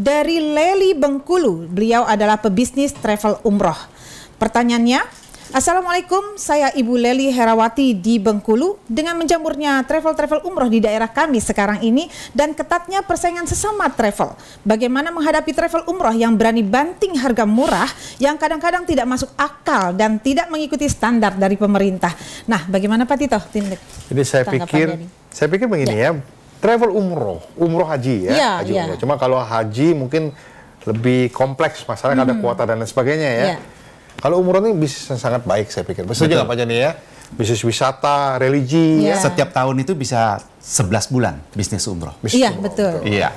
dari Leli Bengkulu. Beliau adalah pebisnis travel umroh. Pertanyaannya, Assalamualaikum, saya Ibu Leli Herawati di Bengkulu. Dengan menjamurnya travel-travel umroh di daerah kami sekarang ini dan ketatnya persaingan sesama travel, bagaimana menghadapi travel umroh yang berani banting harga murah yang kadang-kadang tidak masuk akal dan tidak mengikuti standar dari pemerintah. Nah, bagaimana Pak Tito? Ini saya pikir, saya pikir begini ya, ya travel umroh, umroh haji ya, ya haji ya. umroh. Cuma kalau haji mungkin lebih kompleks masalah hmm. ada kuota dan lain sebagainya ya. ya. Kalau umroh ini bisnis yang sangat baik saya pikir. Bisa juga apa nih ya. Bisnis wisata, religi. ya. Ya. Setiap tahun itu bisa 11 bulan bisnis umroh. Iya, betul. Iya.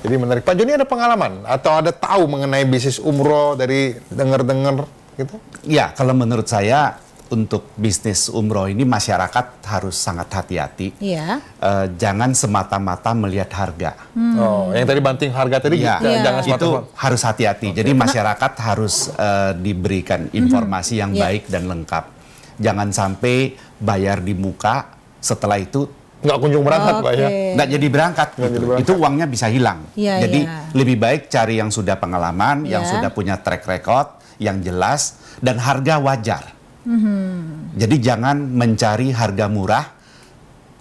Jadi menarik. Pak Joni ada pengalaman atau ada tahu mengenai bisnis umroh dari dengar-dengar gitu? Ya, kalau menurut saya untuk bisnis umroh ini masyarakat harus sangat hati-hati. Iya. Uh, jangan semata-mata melihat harga. Hmm. Oh, yang tadi banting harga tadi ya, yeah. Gitu, jangan semata iya. -mata. itu harus hati-hati. Okay. Jadi masyarakat harus uh, diberikan mhm. informasi mm -hmm. yang yeah. baik dan lengkap. Jangan sampai bayar di muka setelah itu nggak kunjung berangkat okay. pak ya nggak jadi berangkat gitu. jadi berangkat. itu uangnya bisa hilang ya, jadi ya. lebih baik cari yang sudah pengalaman ya. yang iya. sudah punya track record yang jelas dan harga wajar jadi jangan mencari harga murah.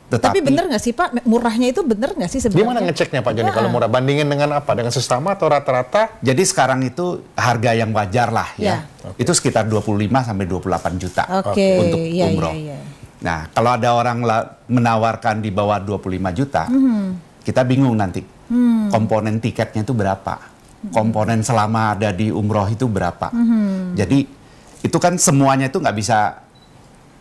Tetapi, Tapi benar nggak sih Pak, murahnya itu benar nggak sih sebenarnya? Gimana ngeceknya Pak Joni ya. kalau murah? Bandingin dengan apa? Dengan sesama atau rata-rata? Jadi sekarang itu harga yang wajar lah ya. ya. Okay. Itu sekitar 25 sampai 28 juta okay. untuk ya, umroh. Ya, ya. Nah kalau ada orang menawarkan di bawah 25 juta, hmm. kita bingung nanti hmm. komponen tiketnya itu berapa? Hmm. Komponen selama ada di umroh itu berapa? Hmm. Jadi itu kan semuanya itu nggak bisa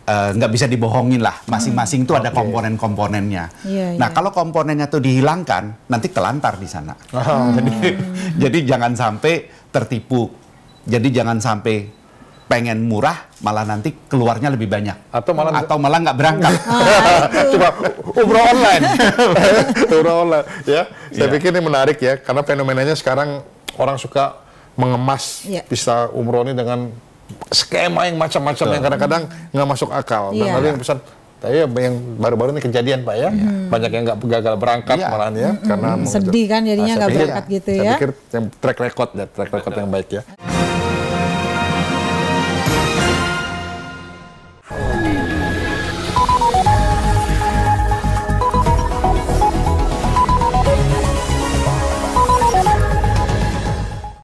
eh, nggak uh, bisa dibohongin lah hmm. masing-masing itu -masing ada komponen-komponennya. Yeah, nah iya. kalau komponennya tuh dihilangkan nanti telantar di sana. Oh. jadi jadi jangan sampai tertipu. Jadi jangan sampai pengen murah malah nanti keluarnya lebih banyak atau malah atau malah nggak berangkat Coba umroh online umroh online ya saya yeah. pikir ini menarik ya karena fenomenanya sekarang orang suka mengemas yeah. bisa umroh ini dengan skema yang macam-macam yang kadang-kadang nggak masuk akal. Dan iya. yang pesan, tapi ya, yang baru-baru ini kejadian pak ya, hmm. banyak yang nggak gagal berangkat yeah. malahan ya, hmm. hmm karena hmm. sedih kan jadinya ah, nggak berangkat iya. gitu ya. Saya pikir yang track record ya, track record Betul. yang baik ya.